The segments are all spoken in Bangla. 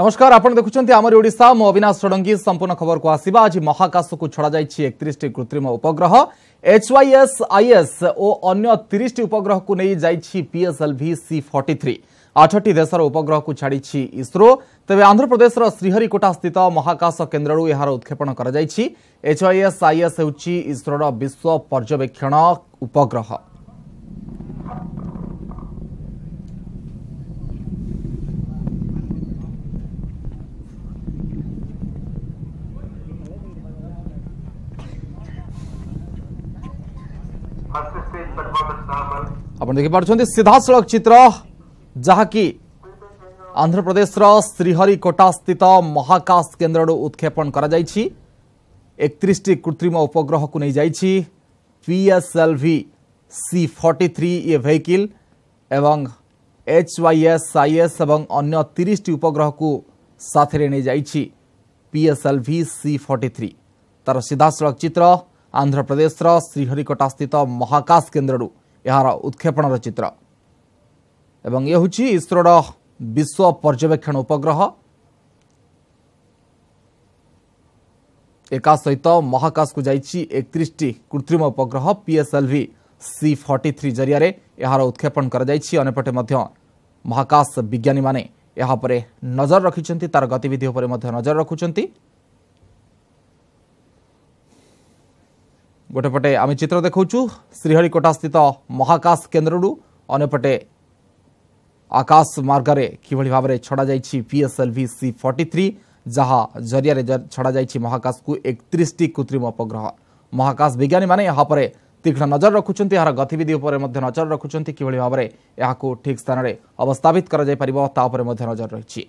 নমস্কার আপনার দেখুম আমার ওড়শা মু অবিনাশ ষড়ঙ্গী সম্পূর্ণ খবর কু আসবা আজ মহাকাশকু ছড়া যাই একত্রিশটি কৃত্রিম উপগ্রহ এচওয়াইএস আইএস ও অন্য তিরিশটি উপগ্রহকু নিয়ে যাই পিএসএলভি সি ফর্টি থ্রি আঠটি দেশর উপগ্রহকু ছাড়ি ইসরো তবে আন্ধ্রপ্রদেশর শ্রীহরিকোটা স্থিত মহাকাশ কেন্দ্রর এর উৎক্ষেপণ করা যাই এচওয়াইএস আইএস হচ্ছে ইসরোর বিশ্ব পর্যবেক্ষণ উপগ্রহ ଆପଣ ଦେଖିପାରୁଛନ୍ତି ସିଧାସଳଖ ଚିତ୍ର ଯାହାକି ଆନ୍ଧ୍ରପ୍ରଦେଶର ଶ୍ରୀହରିକୋଟା ସ୍ଥିତ ମହାକାଶ କେନ୍ଦ୍ରରୁ ଉତ୍କ୍ଷେପଣ କରାଯାଇଛି ଏକତିରିଶଟି କୃତ୍ରିମ ଉପଗ୍ରହକୁ ନେଇଯାଇଛି PSLV C forty three A vehicle ଏବଂ ଏଚ୍ୱାଇଏସ୍ଆଇଏସ୍ ଏବଂ ଅନ୍ୟ ତିରିଶଟି ଉପଗ୍ରହକୁ ସାଥିରେ ନେଇଯାଇଛି ପିଏସ୍ଏଲ୍ଭି ସି ଫର୍ଟି ଥ୍ରୀ ତା'ର ସିଧାସଳଖ ଚିତ୍ର ଆନ୍ଧ୍ରପ୍ରଦେଶର ଶ୍ରୀହରିକୋଟା ସ୍ଥିତ ମହାକାଶ କେନ୍ଦ୍ରରୁ यार उत्क्षेपण चित्र एवं इस्रोर विश्व पर्यवेक्षण उपग्रह एक सहित महाकाश को जाती कृत्रिम उपग्रह पीएसएल भी सी फर्टी थ्री जरिया यार उत्क्षेपण करपटे महाकाश विज्ञानी मैंने नजर रखिंट तार गतिविधि नजर रखुच्च ଗୋଟେପଟେ ଆମେ ଚିତ୍ର ଦେଖାଉଛୁ ଶ୍ରୀହରିକୋଟା ସ୍ଥିତ ମହାକାଶ କେନ୍ଦ୍ରରୁ ଅନ୍ୟପଟେ ଆକାଶ ମାର୍ଗରେ କିଭଳି ଭାବରେ ଛଡ଼ାଯାଇଛି ପିଏସ୍ଏଲ୍ଭି ସି ଫର୍ଟି ଥ୍ରୀ ଯାହା ଜରିଆରେ ଛଡ଼ାଯାଇଛି ମହାକାଶକୁ ଏକତିରିଶଟି କୃତ୍ରିମ ଉପଗ୍ରହ ମହାକାଶ ବିଜ୍ଞାନୀମାନେ ଏହା ଉପରେ ତୀକ୍ଷ୍ଣ ନଜର ରଖୁଛନ୍ତି ଏହାର ଗତିବିଧି ଉପରେ ମଧ୍ୟ ନଜର ରଖୁଛନ୍ତି କିଭଳି ଭାବରେ ଏହାକୁ ଠିକ୍ ସ୍ଥାନରେ ଅବସ୍ଥାପିତ କରାଯାଇପାରିବ ତା ଉପରେ ମଧ୍ୟ ନଜର ରହିଛି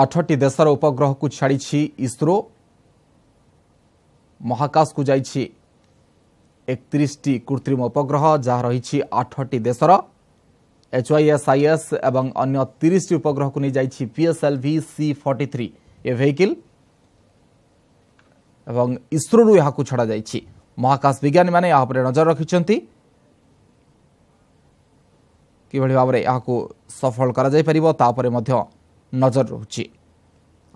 ଆଠଟି ଦେଶର ଉପଗ୍ରହକୁ ଛାଡ଼ିଛି ଇସ୍ରୋ ମହାକାଶକୁ ଯାଇଛି ଏକତିରିଶଟି କୃତ୍ରିମ ଉପଗ୍ରହ ଯାହା ରହିଛି ଆଠଟି ଦେଶର ଏଚ୍ୱାଇଏସ୍ଆଇଏସ୍ ଏବଂ ଅନ୍ୟ ତିରିଶଟି ଉପଗ୍ରହକୁ ନେଇଯାଇଛି PSLV C forty three A vehicle ଏବଂ ଇସ୍ରୋରୁ ଏହାକୁ ଛଡ଼ାଯାଇଛି ମହାକାଶ ବିଜ୍ଞାନୀମାନେ ଏହା ଉପରେ ନଜର ରଖିଛନ୍ତି କିଭଳି ଭାବରେ ଏହାକୁ ସଫଳ କରାଯାଇପାରିବ ତା ଉପରେ ମଧ୍ୟ ନଜର ରହୁଛି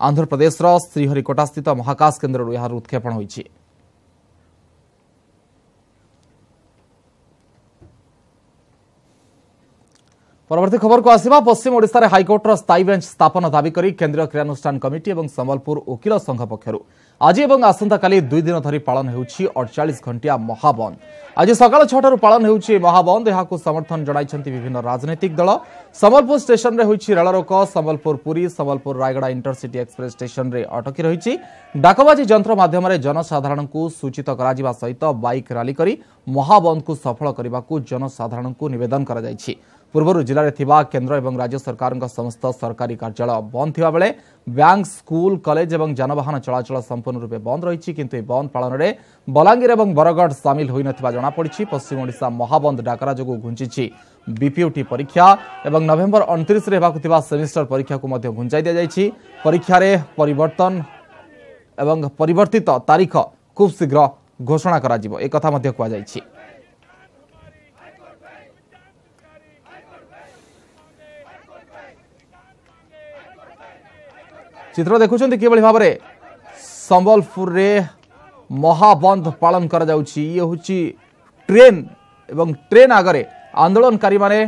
ଆନ୍ଧ୍ରପ୍ରଦେଶର ଶ୍ରୀହରିକୋଟାସ୍ଥିତ ମହାକାଶ କେନ୍ଦ୍ରରୁ ଏହାର ଉତ୍କ୍ଷେପଣ ହୋଇଛି পরবর্তী খবর খবরক আসবা পশ্চিম ওড়শার হাইকোর্টর স্থায়ী বেঞ্চ স্থাপন দাবি করে কেন্দ্রীয় ক্রীড়ানুষ্ঠান কমিটি এবং সম্বলপুর ওকিল সংঘ পক্ষ আজ এবং আসন্তকালি দুই দিন ধর পালন হচ্ছে অড়চাশ ঘণ্টিয়া মহাবন্দ আজ সকাল ছটার পালন হচ্ছে এই মহাবন্দ এখন সমর্থন জনাই বিভিন্ন রাজনৈতিক দল সম্বলপুর স্টেসনরে হয়েছে রেলরোক সম্বলপুর পুরী সম্বলপুর রায়গড়া ইন্টরসিটি এক্সপ্রেস স্টেসনরে অটকি রয়েছে ডাকবাজি যন্ত্র মাধ্যমে জনসাধারণ সূচিত করা সহ বাইক রালি করে মহাবন্দকে সফল করা জনসাধারণ নিবেদন করা যাই ପୂର୍ବରୁ ଜିଲ୍ଲାରେ ଥିବା କେନ୍ଦ୍ର ଏବଂ ରାଜ୍ୟ ସରକାରଙ୍କ ସମସ୍ତ ସରକାରୀ କାର୍ଯ୍ୟାଳୟ ବନ୍ଦ ଥିବାବେଳେ ବ୍ୟାଙ୍କ ସ୍କୁଲ କଲେଜ ଏବଂ ଯାନବାହନ ଚଳାଚଳ ସମ୍ପୂର୍ଣ୍ଣ ରୂପେ ବନ୍ଦ ରହିଛି କିନ୍ତୁ ଏହି ବନ୍ଦ ପାଳନରେ ବଲାଙ୍ଗୀର ଏବଂ ବରଗଡ଼ ସାମିଲ ହୋଇନଥିବା ଜଣାପଡ଼ିଛି ପଶ୍ଚିମ ଓଡ଼ିଶା ମହାବନ୍ଦ ଡାକରା ଯୋଗୁଁ ଘୁଞ୍ଚିଛି ବିପିୟୁଟି ପରୀକ୍ଷା ଏବଂ ନଭେମ୍ବର ଅଣତିରିଶରେ ହେବାକୁ ଥିବା ସେମିଷ୍ଟର ପରୀକ୍ଷାକୁ ମଧ୍ୟ ଘୁଞ୍ଚାଇ ଦିଆଯାଇଛି ପରୀକ୍ଷାରେ ପରିବର୍ତ୍ତନ ଏବଂ ପରିବର୍ତ୍ତିତ ତାରିଖ ଖୁବ୍ ଶୀଘ୍ର ଘୋଷଣା କରାଯିବ ଏ କଥା ମଧ୍ୟ କୁହାଯାଇଛି চিত্র দেখুছেন কিভাবে ভাবে সম্বলপুরে মহাবন্ধ পালন করা যাচ্ছে ইয়ে হচ্ছে ট্রেন এবং ট্রেন আগরে আন্দোলনকারী মানে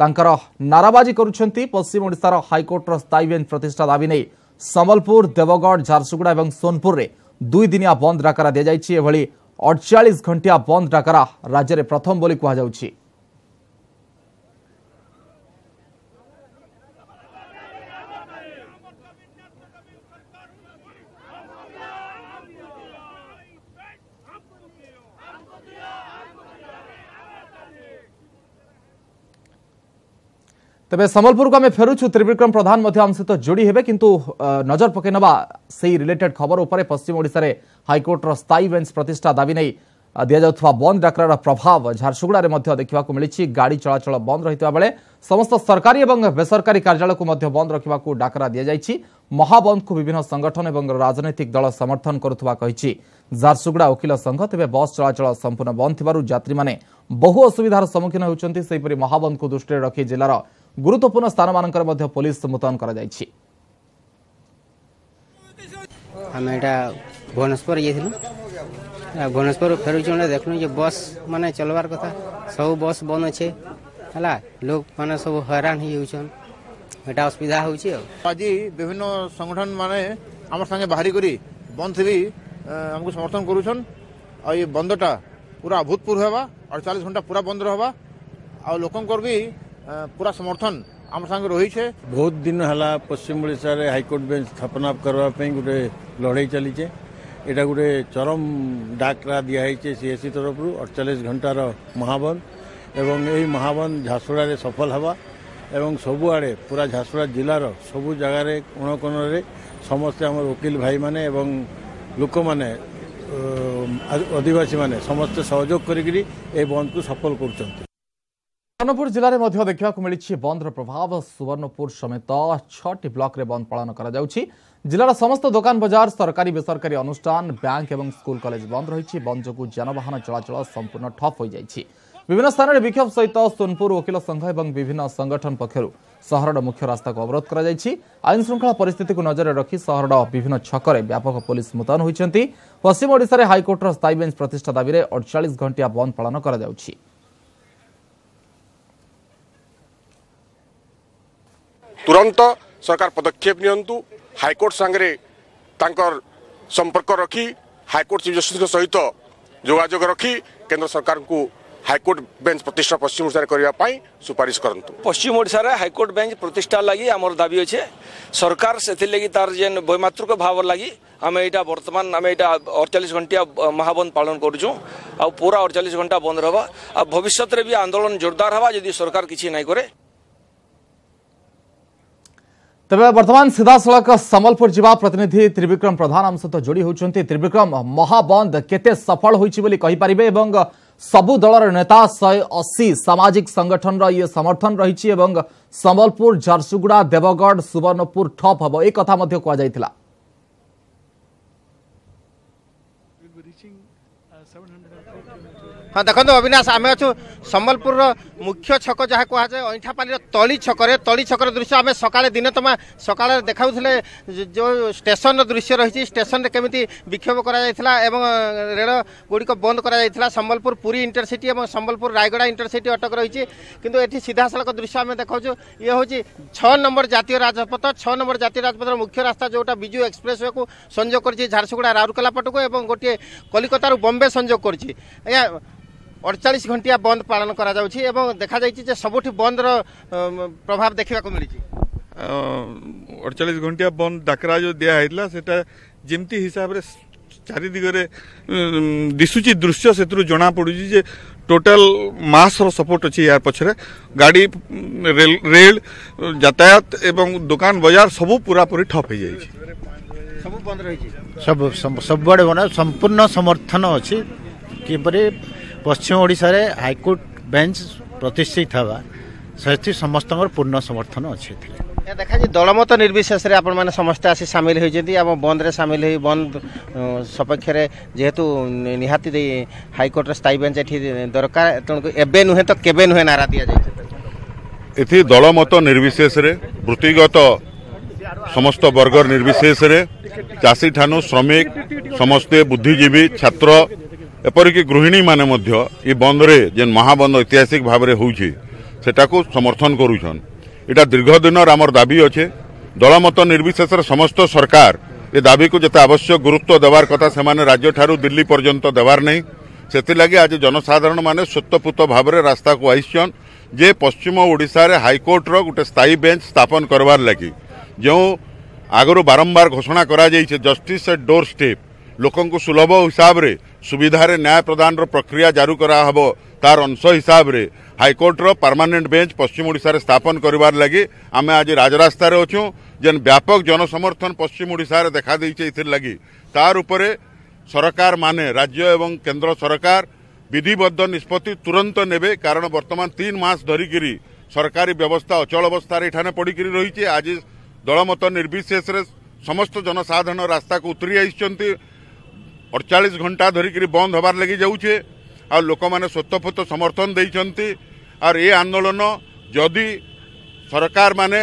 ତାଙ୍କର ନାରାବାଜି କରୁଛନ୍ତି ପଶ୍ଚିମ ଓଡ଼ିଶାର ହାଇକୋର୍ଟର ସ୍ଥାୟୀ ବେଞ୍ଚ ପ୍ରତିଷ୍ଠା ଦାବି ନେଇ ସମ୍ବଲପୁର ଦେବଗଡ଼ ଝାରସୁଗୁଡ଼ା ଏବଂ ସୋନପୁରରେ ଦୁଇଦିନିଆ ବନ୍ଦ ଡାକରା ଦିଆଯାଇଛି ଏଭଳି ଅଡ଼ଚାଳିଶ ଘଣ୍ଟିଆ ବନ୍ଦ ଡାକରା ରାଜ୍ୟରେ ପ୍ରଥମ ବୋଲି କୁହାଯାଉଛି তবে সম্বলপুরক আমি ফেরুছু ত্রিবিক্রম প্রধান মধ্যে আম সহ যোড়ি হবে কিন্তু নজর পকাই নেবা সেই রিলেটেড খবর উপরে পশ্চিম ওড়শার হাইকোর্টর স্থায়ী বেঞ্চ প্রতিষ্ঠা দাবি নেই দিয়াযাউଥିବା ବନ୍ଦ ଡାକରାର ପ୍ରଭାବ ଝାରସୁଗୁଡ଼ାରେ ମଧ୍ୟ ଦେଖିବାକୁ ମିଳିଛି ଗାଡ଼ି ଚଳାଚଳ ବନ୍ଦ ରହିଥିବା ବେଳେ ସମସ୍ତ ସରକାରୀ ଏବଂ ବେସରକାରୀ କାର୍ଯ୍ୟାଳୟକୁ ମଧ୍ୟ ବନ୍ଦ ରଖିବାକୁ ଡାକରା ଦିଆଯାଇଛି ମହାବନ୍ଦକୁ ବିଭିନ୍ନ ସଂଗଠନ ଏବଂ ରାଜନୈତିକ ଦଳ ସମର୍ଥନ କରୁଥିବା କହିଛି ଝାରସୁଗୁଡ଼ା ଓକିଲ ସଂଘ ତେବେ ବସ୍ ଚଳାଚଳ ସମ୍ପୂର୍ଣ୍ଣ ବନ୍ଦ ଥିବାରୁ ଯାତ୍ରୀମାନେ ବହୁ ଅସୁବିଧାର ସମ୍ମୁଖୀନ ହେଉଛନ୍ତି ସେହିପରି ମହାବନ୍ଦକୁ ଦୃଷ୍ଟିରେ ରଖି ଜିଲ୍ଲାର গুরুত্বপূর্ণ স্থানমানঙ্করে মধ্যে পুলিশ মোতায়ন করাযাইছে ଆମେ ଏଇଟା ଭୁବନେଶ୍ୱର ଯାଇଥିଲୁ ଭୁବନେଶ୍ୱର ଫେରୁଛୁ ବେଲେ ଦେଖୁନୁ ଯେ ବସ୍ ମାନେ ଚଲବାର୍ କଥା ସବୁ ବସ୍ ବନ୍ଦ ଅଛେ ହେଲା ଲୋକମାନେ ସବୁ ହଇରାଣ ହେଇଯାଉଛନ୍ ଏଇଟା ଅସୁବିଧା ହେଉଛି ଆଉ ଆଜି ବିଭିନ୍ନ ସଂଗଠନ ମାନେ ଆମ ସାଙ୍ଗେ ବାହାରି କରି ବନ୍ଦ ବି ଆମକୁ ସମର୍ଥନ କରୁଛନ୍ ଆଉ ଏ ବନ୍ଦଟା ପୁରା ଅଭୂତପୂର୍ବ ହେବା ଅଠଚାଳିଶ ଘଣ୍ଟା ପୁରା ବନ୍ଦ ରହବା ଆଉ ଲୋକଙ୍କର ବି પૂરા સમર્થન આમ સાંગે રહી છે બહુત દિન હેલા પશ્ચિમ ઓડિશારે હાઇકોર્ટ બેଞ୍ଚ સ્થાપના કરવા ପାଇଁ ଗୋଟେ ଲଢ଼େଇ ଚାଲିଛେ ଏଇଟା ଗୋଟେ ଚରମ ଡାକରା ଦିଆହେଇଛି ସିଏସି ତରଫରୁ ଅଡ଼ଚାଳିଶ ଘଣ୍ଟାର ମହାବନ୍ଦ ଏବଂ ଏହି ମହାବନ୍ଦ ଝାରସୁଡ଼ାରେ ସଫଳ ହେବା ଏବଂ ସବୁଆଡ଼େ ପୁରା ଝାରସୁଡ଼ା ଜିଲ୍ଲାର ସବୁ ଜାଗାରେ କୋଣ କୋଣରେ ସମସ୍ତେ ଆମର ଓକିଲ ଭାଇମାନେ ଏବଂ ଲୋକମାନେ ଆଦିବାସୀମାନେ ସମସ୍ତେ ସହଯୋଗ କରିକିରି ଏହି ବନ୍ଦକୁ ସଫଳ କରୁଛନ୍ତି সুবর্ণপুর জেলার মধ্য দেখা মিছে বন্ধর প্রভাব সুবর্ণপুর সমেত ছটি ব্লকরে বন্ধ পালন করা যাচ্ছে জেলার সমস্ত দোকান বজার সরকারি বেসরকারি অনুষ্ঠান ব্যাঙ্ক এবং স্কুল কলেজ বন্ধ রয়েছে বন্ধ যোগ যানবাহন চলাচল সম্পূর্ণ ঠপ হয়ে যাইছে বিভিন্ন স্থানের বিক্ষোভ সহিত সোনপুর ওকিল সংঘ এবং বিভিন্ন সংগঠন পক্ষর সহরর মুখ্য রাস্তাকে অবরোধ করা যাইছি আইন শৃঙ্খলা পরিস্থিতিকে নজরে রাখি সহরর বিভিন্ন ছকরে ব্যাপক পুলিশ মুতয়ন হয়েছেন পশ্চিম ওড়িশার হাইকোর্টর স্থায়ী বেঞ্চ প্রতিষ্ঠা দাবিরে অড়চাশ ঘণ্টিয়া বন্ধ পালন করা যাচ্ছে ତୁରନ୍ତ ସରକାର ପଦକ୍ଷେପ ନିଅନ୍ତୁ ହାଇକୋର୍ଟ ସାଙ୍ଗରେ ତାଙ୍କର ସମ୍ପର୍କ ରଖି ହାଇକୋର୍ଟ ଚିଫ୍ ଜଷ୍ଟିସ୍ଙ୍କ ସହିତ ଯୋଗାଯୋଗ ରଖି କେନ୍ଦ୍ର ସରକାରଙ୍କୁ হাইকোর্ট বেঞ্চ প্রতিষ্ঠা পশ্চিম ওড়শার করা সুপারিশ করতু পশ্চিম ওড়শার হাইকোর্ট বেঞ্চ প্রতিষ্ঠা লাগি আমার দাবি আছে সরকার সেগি তার যে বৈমাতৃক ভাব লাগি আমি এটা বর্তমান আমি এটা অড়চাশ ঘণ্টিয়া মহাবন্ধ পালন করছু আ পুরা অড়চাশ ঘণ্টা বন্ধ হওয়া আর ভবিষ্যতের বি আন্দোলন জোরদার হওয়া যদি সরকার কিছু নাই করে तबे वर्तमान सदस्य सडक समलपुर जिबा प्रतिनिधि त्रिविक्रम प्रधान अंशत जोडी होचोन्ती त्रिविक्रम महाबंद केते सफल होई छि बोली कहि परिबे एवं सबु दलर नेता 180 सामाजिक संगठन रो ये समर्थन रही छि एवं समलपुर झर्सुगुडा देवगढ सुवर्णपुर ठप हबो ए कथा मध्य कोवा जाइथिला हां देखन ओबिनाश आमे आछु সম্বলপুরর মুখ্য ছক যা কুহযায় অইঠাপালির তলি ছকরে তলি ছকর দৃশ্য আমি সকালে দিন তোমা সকালে দেখাউলে যে স্টেসনর দৃশ্য রয়েছে স্টেসনরে কেমিতি বিক্ষোভ করা যাইছিলা এবং রেল গুড়িক বন্ধ করা যাইছিলা সম্বলপুর পুরী ইন্টারসিটি এবং সম্বলপুর রায়গড়া ইন্টারসিটি অটক রয়েছে কিন্তু এটি সিধাসলখ দৃশ্য আমি দেখাচ্ছু ইয়ে হচ্ছে ছ নম্বর জাতীয় রাজপথ ছ নম্বর জাতীয় রাজপথর মুখ্য রাস্তা যেটা বিজু এক্সপ্রেসওয়েকু সংযোগ করছে ঝারসুগুড়া রাউরকেলা পটকু এবং গোটিয়ে কলিকতার বম্বে সংযোগ করছে আজ্ঞা ଅଡ଼ଚାଳିଶ ଘଣ୍ଟିଆ ବନ୍ଦ ପାଳନ କରାଯାଉଛି ଏବଂ ଦେଖାଯାଇଛି ଯେ ସବୁଠି ବନ୍ଦର ପ୍ରଭାବ ଦେଖିବାକୁ ମିଳିଛି ଅଡ଼ଚାଳିଶ ଘଣ୍ଟିଆ ବନ୍ଦ ଡାକରା ଯେଉଁ ଦିଆହେଇଥିଲା ସେଟା ଯେମିତି ହିସାବରେ ଚାରିଦିଗରେ ଦିଶୁଛି ଦୃଶ୍ୟ ସେଥିରୁ ଜଣାପଡ଼ୁଛି ଯେ ଟୋଟାଲ ମାସର ସପୋର୍ଟ ଅଛି ୟା ପଛରେ ଗାଡ଼ି ରେଳ ଯାତାୟାତ ଏବଂ ଦୋକାନ ବଜାର ସବୁ ପୁରାପୁରି ଠପ୍ ହେଇଯାଇଛି ସବୁ ବନ୍ଦ ରହିଛି ସବୁ ସବୁଆଡ଼େ ବନ୍ଦ ସମ୍ପୂର୍ଣ୍ଣ ସମର୍ଥନ ଅଛି କିପରି ପଶ୍ଚିମ ଓଡ଼ିଶାରେ ହାଇକୋର୍ଟ ବେଞ୍ଚ ପ୍ରତିଷ୍ଠିତ ହେବା ସେଥି ସମସ୍ତଙ୍କର ପୂର୍ଣ୍ଣ ସମର୍ଥନ ଅଛି ଏଥିରେ ଦେଖାଯାଏ ଦଳମତ ନିର୍ବିଶେଷରେ ଆପଣମାନେ ସମସ୍ତେ ଆସି ସାମିଲ ହୋଇଛନ୍ତି ଆମ ବନ୍ଦରେ ସାମିଲ ହୋଇ ବନ୍ଦ ସପକ୍ଷରେ ଯେହେତୁ ନିହାତି ହାଇକୋର୍ଟର ସ୍ଥାୟୀ ବେଞ୍ଚ ଏଠି ଦରକାର ତେଣୁ ଏବେ ନୁହେଁ ତ କେବେ ନୁହେଁ ନାରା ଦିଆଯାଇଛି ଏଠି ଦଳମତ ନିର୍ବିଶେଷରେ ବୃତ୍ତିଗତ ସମସ୍ତ ବର୍ଗର ନିର୍ବିଶେଷରେ ଚାଷୀଠାନୁ ଶ୍ରମିକ ସମସ୍ତେ ବୁଦ୍ଧିଜୀବୀ ଛାତ୍ର ଏପରିକି ଗୃହିଣୀମାନେ ମଧ୍ୟ ଏ ବନ୍ଦରେ ଯେନ୍ ମହାବନ୍ଦ ଐତିହାସିକ ଭାବରେ ହେଉଛେ ସେଟାକୁ ସମର୍ଥନ କରୁଛନ୍ ଏଇଟା ଦୀର୍ଘ ଦିନର ଆମର ଦାବି ଅଛେ ଦଳମତ ନିର୍ବିଶେଷରେ ସମସ୍ତ ସରକାର ଏ ଦାବିକୁ ଯେତେ ଆବଶ୍ୟକ ଗୁରୁତ୍ୱ ଦେବାର କଥା ସେମାନେ ରାଜ୍ୟଠାରୁ ଦିଲ୍ଲୀ ପର୍ଯ୍ୟନ୍ତ ଦେବାର ନାହିଁ ସେଥିଲାଗି ଆଜି ଜନସାଧାରଣମାନେ ସ୍ୱତଃପୂତ ଭାବରେ ରାସ୍ତାକୁ ଆସିଛନ୍ ଯେ ପଶ୍ଚିମ ଓଡ଼ିଶାରେ ହାଇକୋର୍ଟର ଗୋଟେ ସ୍ଥାୟୀ ବେଞ୍ଚ ସ୍ଥାପନ କରିବାର ଲାଗି ଯେଉଁ ଆଗରୁ ବାରମ୍ବାର ଘୋଷଣା କରାଯାଇଛି ଜଷ୍ଟିସ୍ ଏଟ୍ ଡୋର୍ ଷ୍ଟେପ୍ ଲୋକଙ୍କୁ ସୁଲଭ ହିସାବରେ ସୁବିଧାରେ ନ୍ୟାୟ ପ୍ରଦାନର ପ୍ରକ୍ରିୟା ଜାରି କରାହେବ ତାର ଅଂଶ ହିସାବରେ ହାଇକୋର୍ଟର ପରମାନେଣ୍ଟ ବେଞ୍ଚ ପଶ୍ଚିମ ଓଡ଼ିଶାରେ ସ୍ଥାପନ କରିବାର ଲାଗି ଆମେ ଆଜି ରାଜରାସ୍ତାରେ ଅଛୁଁ ଯେନ୍ ବ୍ୟାପକ ଜନସମର୍ଥନ ପଶ୍ଚିମ ଓଡ଼ିଶାରେ ଦେଖାଦେଇଛେ ଏଥିର୍ ଲାଗି ତାର ଉପରେ ସରକାର ମାନେ ରାଜ୍ୟ ଏବଂ କେନ୍ଦ୍ର ସରକାର ବିଧିବଦ୍ଧ ନିଷ୍ପତ୍ତି ତୁରନ୍ତ ନେବେ କାରଣ ବର୍ତ୍ତମାନ ତିନ ମାସ ଧରିକିରି ସରକାରୀ ବ୍ୟବସ୍ଥା ଅଚଳ ଅବସ୍ଥାରେ ଏଠାନେ ପଡ଼ିକିରି ରହିଛି ଆଜି ଦଳମତ ନିର୍ବିଶେଷରେ ସମସ୍ତ ଜନସାଧାରଣ ରାସ୍ତାକୁ ଉତରି ଆସିଛନ୍ତି ଅଡ଼ଚାଳିଶ ଘଣ୍ଟା ଧରିକିରି ବନ୍ଦ ହେବାର ଲାଗି ଯାଉଛେ ଆଉ ଲୋକମାନେ ସ୍ୱତଃପ୍ରତ ସମର୍ଥନ ଦେଇଛନ୍ତି ଆର୍ ଏ ଆନ୍ଦୋଳନ ଯଦି ସରକାରମାନେ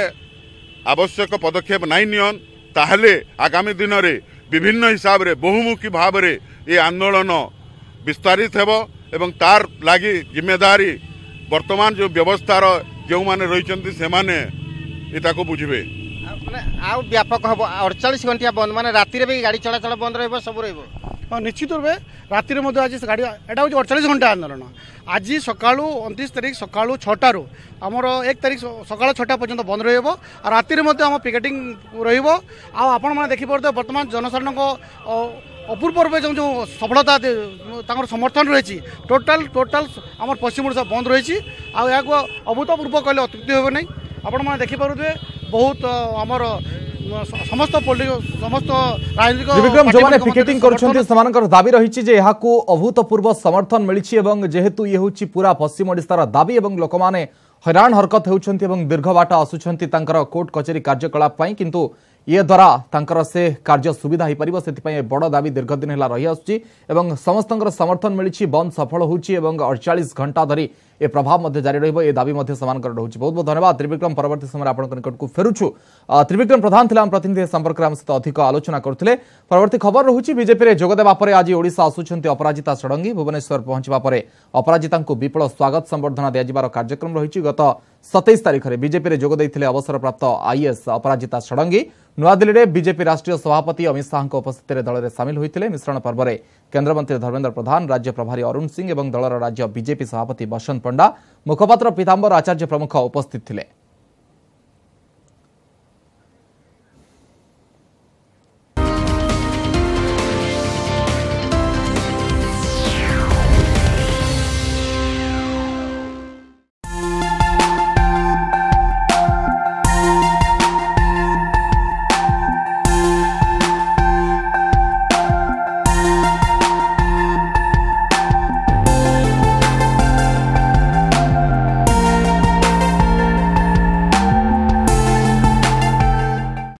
ଆବଶ୍ୟକ ପଦକ୍ଷେପ ନାହିଁ ନିଅନ୍ ତାହେଲେ ଆଗାମୀ ଦିନରେ ବିଭିନ୍ନ ହିସାବରେ ବହୁମୁଖୀ ଭାବରେ ଏ ଆନ୍ଦୋଳନ ବିସ୍ତାରିତ ହେବ ଏବଂ ତାର ଲାଗି ଜିମ୍ମେଦାରୀ ବର୍ତ୍ତମାନ ଯେଉଁ ବ୍ୟବସ୍ଥାର ଯେଉଁମାନେ ରହିଛନ୍ତି ସେମାନେ ଏଟାକୁ ବୁଝିବେ ଆଉ ବ୍ୟାପକ ହେବ ଅଡ଼ଚାଳିଶ ଘଣ୍ଟିଆ ବନ୍ଦ ମାନେ ରାତିରେ ବି ଗାଡ଼ି ଚଳାଚଳ ବନ୍ଦ ରହିବ ସବୁ ରହିବ ହଁ ନିଶ୍ଚିତ ରୂପେ ରାତିରେ ମଧ୍ୟ ଆଜି ଗାଡ଼ି ଏଇଟା ହେଉଛି ଅଠଚାଳିଶ ଘଣ୍ଟା ଆନ୍ଦୋଳନ ଆଜି ସକାଳୁ ଅଣତିରିଶ ତାରିଖ ସକାଳୁ ଛଅଟାରୁ ଆମର ଏକ ତାରିଖ ସକାଳ ଛଅଟା ପର୍ଯ୍ୟନ୍ତ ବନ୍ଦ ରହିବ ଆଉ ରାତିରେ ମଧ୍ୟ ଆମ ପିକେଟିଂ ରହିବ ଆଉ ଆପଣମାନେ ଦେଖିପାରୁଥିବେ ବର୍ତ୍ତମାନ ଜନସାଧାରଣଙ୍କ ଅପୂର୍ବ ରୂପେ ଯେଉଁ ଯେଉଁ ସଫଳତା ତାଙ୍କର ସମର୍ଥନ ରହିଛି ଟୋଟାଲ ଟୋଟାଲ ଆମର ପଶ୍ଚିମ ଓଡ଼ିଶା ବନ୍ଦ ରହିଛି ଆଉ ଏହାକୁ ଅଭୂତପୂର୍ବ କହିଲେ ଅତ୍ୟୁକ୍ତି ହେବ ନାହିଁ ଆପଣମାନେ ଦେଖିପାରୁଥିବେ ବହୁତ ଆମର ସମସ୍ତ ସମସ୍ତ ରାଜନୈତିକ ବିକ୍ରମ ଯେଉଁମାନେ ପିକେଟିଂ କରୁଛନ୍ତି ସେମାନଙ୍କର ଦାବି ରହିଛି ଯେ ଏହାକୁ ଅଭୂତପୂର୍ବ ସମର୍ଥନ ମିଳିଛି ଏବଂ ଯେହେତୁ ଇଏ ହେଉଛି ପୁରା ପଶ୍ଚିମ ଓଡ଼ିଶାର ଦାବି ଏବଂ ଲୋକମାନେ ହଇରାଣ ହରକତ ହେଉଛନ୍ତି ଏବଂ ଦୀର୍ଘ ବାଟ ଆସୁଛନ୍ତି ତାଙ୍କର କୋର୍ଟ କଚେରୀ କାର୍ଯ୍ୟକଳାପ ପାଇଁ କିନ୍ତୁ ଇଏ ଦ୍ୱାରା ତାଙ୍କର ସେ କାର୍ଯ୍ୟ ସୁବିଧା ହୋଇପାରିବ ସେଥିପାଇଁ ଏ ବଡ଼ ଦାବି ଦୀର୍ଘଦିନ ହେଲା ରହିଆସୁଛି ଏବଂ ସମସ୍ତଙ୍କର ସମର୍ଥନ ମିଳିଛି ବନ୍ଦ ସଫଳ ହେଉଛି ଏବଂ ଅଡ଼ଚାଳିଶ ଘଣ୍ଟା ଧରି ଏ ପ୍ରଭାବ ମଧ୍ୟ ଜାରି ରହିବ ଏ ଦାବି ମଧ୍ୟ ସେମାନଙ୍କର ରହୁଛି ବହୁତ ବହୁତ ଧନ୍ୟବାଦ ତ୍ରିବିକ୍ରମ ପରବର୍ତ୍ତୀ ସମୟରେ ଆପଣଙ୍କ ନିକଟକୁ ଫେରୁଛୁ ତ୍ରିବିକ୍ରମ ପ୍ରଧାନ ଥିଲେ ଆମ ପ୍ରତିନିଧି ଏ ସମ୍ପର୍କରେ ଆମ ସହିତ ଅଧିକ ଆଲୋଚନା କରୁଥିଲେ ପରବର୍ତ୍ତୀ ଖବର ରହୁଛି ବିଜେପିରେ ଯୋଗଦେବା ପରେ ଆଜି ଓଡ଼ିଶା ଆସୁଛନ୍ତି ଅପରାଜିତା ଷଡ଼ଙ୍ଗୀ ଭୁବନେଶ୍ୱର ପହଞ୍ଚିବା ପରେ ଅପରାଜିତାଙ୍କୁ ବିପୁଳ ସ୍ୱାଗତ ସମ୍ବର୍ଦ୍ଧନା ଦିଆଯିବାର କାର୍ଯ୍ୟକ୍ରମ ରହିଛି ଗତ ସତେଇଶ ତାରିଖରେ ବିଜେପିରେ ଯୋଗ ଦେଇଥିଲେ ଅବସରପ୍ରାପ୍ତ ଆଇଏଏସ୍ ଅପରାଜିତା ଷଡ଼ଙ୍ଗୀ ନୂଆଦିଲ୍ଲୀରେ ବିଜେପି ରାଷ୍ଟ୍ରୀୟ ସଭାପତି ଅମିତ ଶାହାଙ୍କ ଉପସ୍ଥିତିରେ ଦଳରେ ସାମିଲ ହୋଇଥିଲେ ମିଶ୍ରଣ ପର୍ବରେ କେନ୍ଦ୍ରମନ୍ତ୍ରୀ ଧର୍ମେନ୍ଦ୍ର ପ୍ରଧାନ ରାଜ୍ୟ ପ୍ରଭାରୀ ଅରୁଣ ସିଂ ଏବଂ ଦଳର ରାଜ୍ୟ ବିଜେପି ସଭାପତି ବସନ୍ତ ପଣ୍ଡା ମୁଖପାତ୍ର ପୀତାମ୍ବର ଆଚାର୍ଯ୍ୟ ପ୍ରମୁଖ ଉପସ୍ଥିତ ଥିଲେ